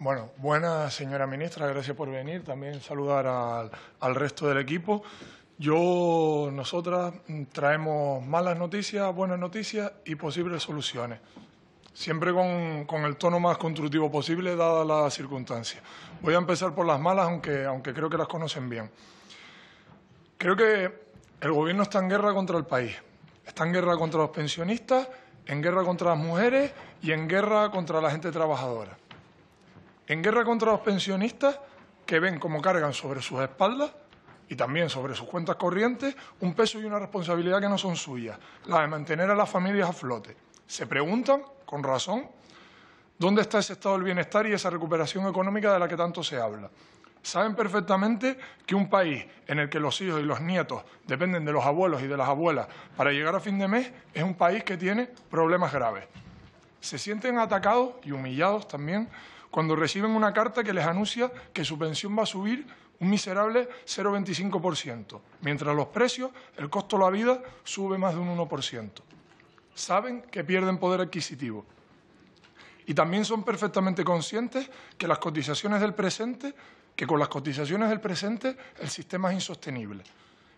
Bueno, buenas, señora ministra, gracias por venir. También saludar al, al resto del equipo. Yo, nosotras mm, traemos malas noticias, buenas noticias y posibles soluciones. Siempre con, el tono más constructivo posible, dada la circunstancia. Voy a empezar por las malas, aunque, aunque creo que las conocen bien. Creo que el Gobierno está en guerra contra el país. Está en guerra contra los pensionistas, en guerra contra las mujeres y en guerra contra la gente trabajadora en guerra contra los pensionistas que ven cómo cargan sobre sus espaldas y también sobre sus cuentas corrientes un peso y una responsabilidad que no son suyas, la de mantener a las familias a flote. Se preguntan, con razón, dónde está ese estado del bienestar y esa recuperación económica de la que tanto se habla. Saben perfectamente que un país en el que los hijos y los nietos dependen de los abuelos y de las abuelas para llegar a fin de mes es un país que tiene problemas graves. Se sienten atacados y humillados también cuando reciben una carta que les anuncia que su pensión va a subir un miserable 0,25%, mientras los precios, el costo de la vida, sube más de un 1%. Saben que pierden poder adquisitivo. Y también son perfectamente conscientes que las cotizaciones del presente, que con las cotizaciones del presente el sistema es insostenible.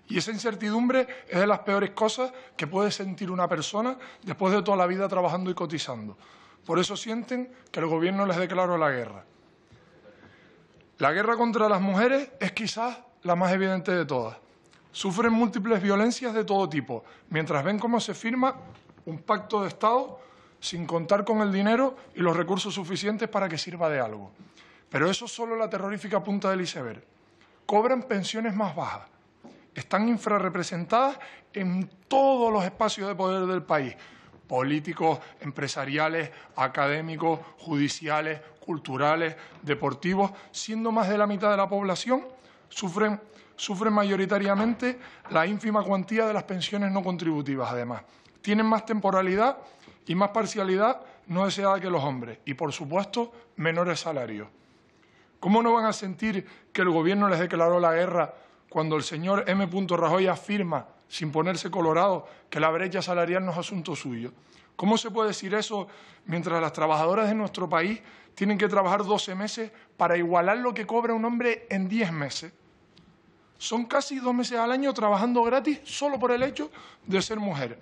Y esa incertidumbre es de las peores cosas que puede sentir una persona después de toda la vida trabajando y cotizando. Por eso sienten que el gobierno les declaró la guerra. La guerra contra las mujeres es quizás la más evidente de todas. Sufren múltiples violencias de todo tipo, mientras ven cómo se firma un pacto de Estado sin contar con el dinero y los recursos suficientes para que sirva de algo. Pero eso es solo la terrorífica punta del iceberg. Cobran pensiones más bajas. Están infrarrepresentadas en todos los espacios de poder del país, políticos, empresariales, académicos, judiciales, culturales, deportivos, siendo más de la mitad de la población, sufren, mayoritariamente la ínfima cuantía de las pensiones no contributivas, además. Tienen más temporalidad y más parcialidad no deseada que los hombres y, por supuesto, menores salarios. ¿Cómo no van a sentir que el Gobierno les declaró la guerra cuando el señor M. Rajoy afirma sin ponerse colorado, que la brecha salarial no es asunto suyo. ¿Cómo se puede decir eso mientras las trabajadoras de nuestro país tienen que trabajar 12 meses para igualar lo que cobra un hombre en 10 meses? Son casi dos meses al año trabajando gratis solo por el hecho de ser mujer.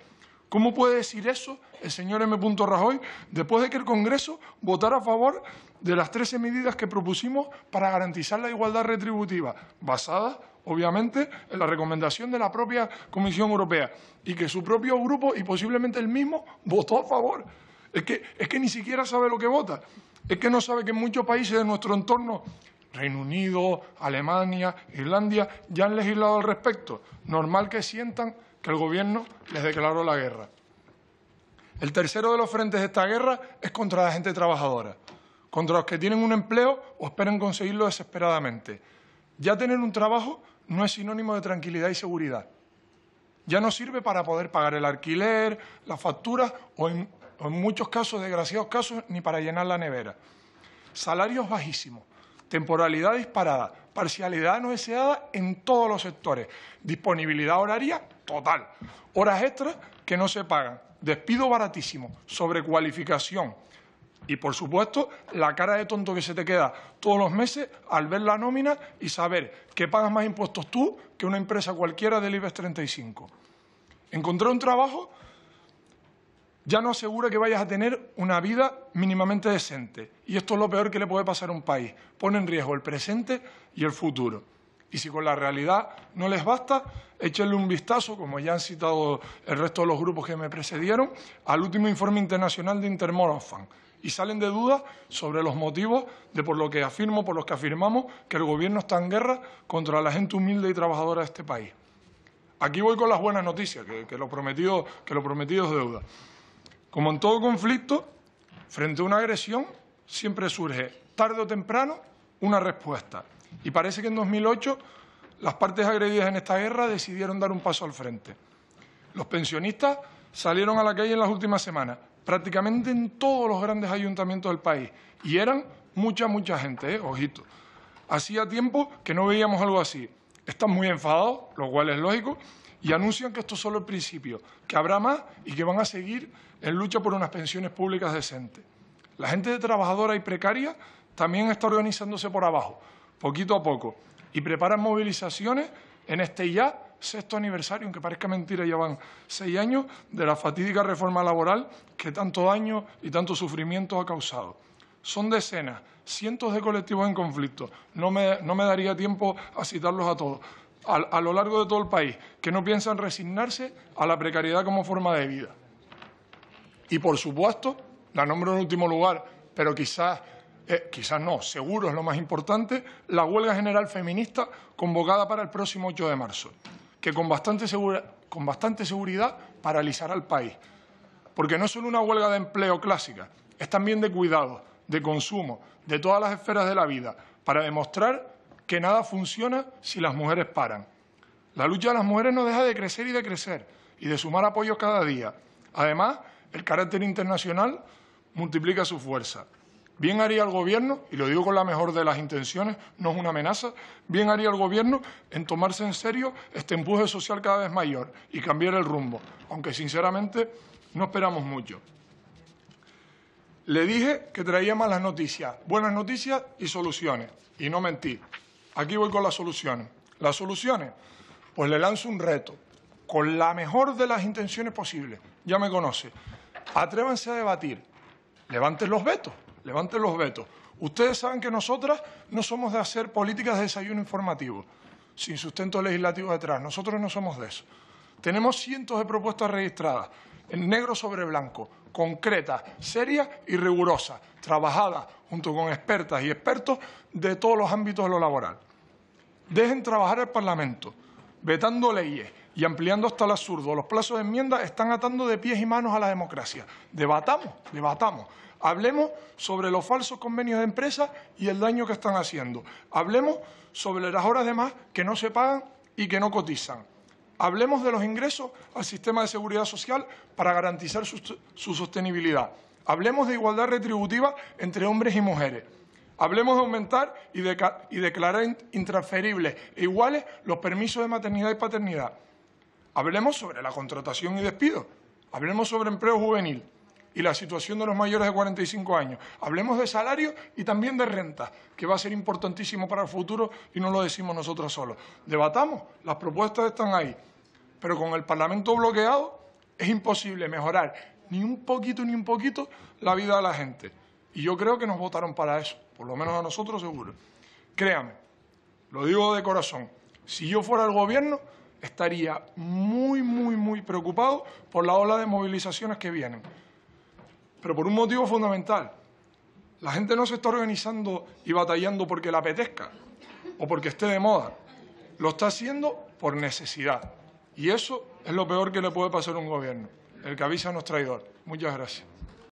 ¿Cómo puede decir eso el señor M. Rajoy después de que el Congreso votara a favor de las 13 medidas que propusimos para garantizar la igualdad retributiva, basadas obviamente, en la recomendación de la propia Comisión Europea y que su propio grupo y posiblemente el mismo votó a favor. Es que, ni siquiera sabe lo que vota. Es que no sabe que muchos países de nuestro entorno, Reino Unido, Alemania, Irlandia, ya han legislado al respecto. Normal que sientan que el gobierno les declaró la guerra. El tercero de los frentes de esta guerra es contra la gente trabajadora, contra los que tienen un empleo o esperan conseguirlo desesperadamente ya tener un trabajo no es sinónimo de tranquilidad y seguridad. Ya no sirve para poder pagar el alquiler, las facturas o en, muchos casos, desgraciados casos, ni para llenar la nevera. Salarios bajísimos, temporalidad disparada, parcialidad no deseada en todos los sectores, disponibilidad horaria total, horas extras que no se pagan, despido baratísimo, sobrecualificación, y por supuesto, la cara de tonto que se te queda todos los meses al ver la nómina y saber que pagas más impuestos tú que una empresa cualquiera del IBEX 35. Encontrar un trabajo ya no asegura que vayas a tener una vida mínimamente decente. Y esto es lo peor que le puede pasar a un país. Pone en riesgo el presente y el futuro. Y si con la realidad no les basta, échenle un vistazo, como ya han citado el resto de los grupos que me precedieron, al último informe internacional de Intermor y salen de dudas sobre los motivos de por lo que afirmo, por los que afirmamos que el Gobierno está en guerra contra la gente humilde y trabajadora de este país. Aquí voy con las buenas noticias, que, lo, prometió que lo prometido es deuda. Como en todo conflicto, frente a una agresión siempre surge, tarde o temprano, una respuesta. Y parece que en 2008 las partes agredidas en esta guerra decidieron dar un paso al frente. Los pensionistas salieron a la calle en las últimas semanas prácticamente en todos los grandes ayuntamientos del país. Y eran mucha, mucha gente, eh, ojito. Hacía tiempo que no veíamos algo así. Están muy enfadados, lo cual es lógico, y anuncian que esto es solo el principio, que habrá más y que van a seguir en lucha por unas pensiones públicas decentes. La gente de trabajadora y precaria también está organizándose por abajo, poquito a poco, y preparan movilizaciones en este ya sexto aniversario, aunque parezca mentira, ya van seis años de la fatídica reforma laboral que tanto daño y tanto sufrimiento ha causado. Son decenas, cientos de colectivos en conflicto. No me, daría tiempo a citarlos a todos. A, lo largo de todo el país, que no piensan resignarse a la precariedad como forma de vida. Y, por supuesto, la nombro en último lugar, pero quizás eh, quizás no, seguro es lo más importante, la huelga general feminista convocada para el próximo 8 de marzo que con bastante, seguridad paralizará al país. Porque no es solo una huelga de empleo clásica, es también de cuidado, de consumo, de todas las esferas de la vida, para demostrar que nada funciona si las mujeres paran. La lucha de las mujeres no deja de crecer y de crecer, y de sumar apoyos cada día. Además, el carácter internacional multiplica su fuerza. Bien haría el Gobierno, y lo digo con la mejor de las intenciones, no es una amenaza, bien haría el Gobierno en tomarse en serio este empuje social cada vez mayor y cambiar el rumbo, aunque sinceramente no esperamos mucho. Le dije que traía malas noticias, buenas noticias y soluciones, y no mentí. Aquí voy con las soluciones. Las soluciones, pues le lanzo un reto, con la mejor de las intenciones posibles, ya me conoce. Atrévanse a debatir, levanten los vetos, levanten los vetos. Ustedes saben que nosotras no somos de hacer políticas de desayuno informativo, sin sustento legislativo detrás. Nosotros no somos de eso. Tenemos cientos de propuestas registradas, en negro sobre blanco, concretas, serias y rigurosas, trabajadas junto con expertas y expertos de todos los ámbitos de lo laboral. Dejen trabajar al Parlamento, vetando leyes, y ampliando hasta el absurdo los plazos de enmienda, están atando de pies y manos a la democracia. Debatamos, debatamos. Hablemos sobre los falsos convenios de empresa y el daño que están haciendo. Hablemos sobre las horas de más que no se pagan y que no cotizan. Hablemos de los ingresos al sistema de seguridad social para garantizar su, sostenibilidad. Hablemos de igualdad retributiva entre hombres y mujeres. Hablemos de aumentar y, y declarar intransferibles e iguales los permisos de maternidad y paternidad. Hablemos sobre la contratación y despido. Hablemos sobre empleo juvenil y la situación de los mayores de 45 años. Hablemos de salario y también de renta, que va a ser importantísimo para el futuro y no lo decimos nosotros solos. Debatamos, las propuestas están ahí, pero con el Parlamento bloqueado es imposible mejorar ni un poquito ni un poquito la vida de la gente. Y yo creo que nos votaron para eso, por lo menos a nosotros seguro. Créame, lo digo de corazón, si yo fuera el gobierno estaría muy, muy, muy preocupado por la ola de movilizaciones que vienen pero por un motivo fundamental. La gente no se está organizando y batallando porque la apetezca o porque esté de moda. Lo está haciendo por necesidad. Y eso es lo peor que le puede pasar a un gobierno. El que avisa a es traidor. Muchas gracias.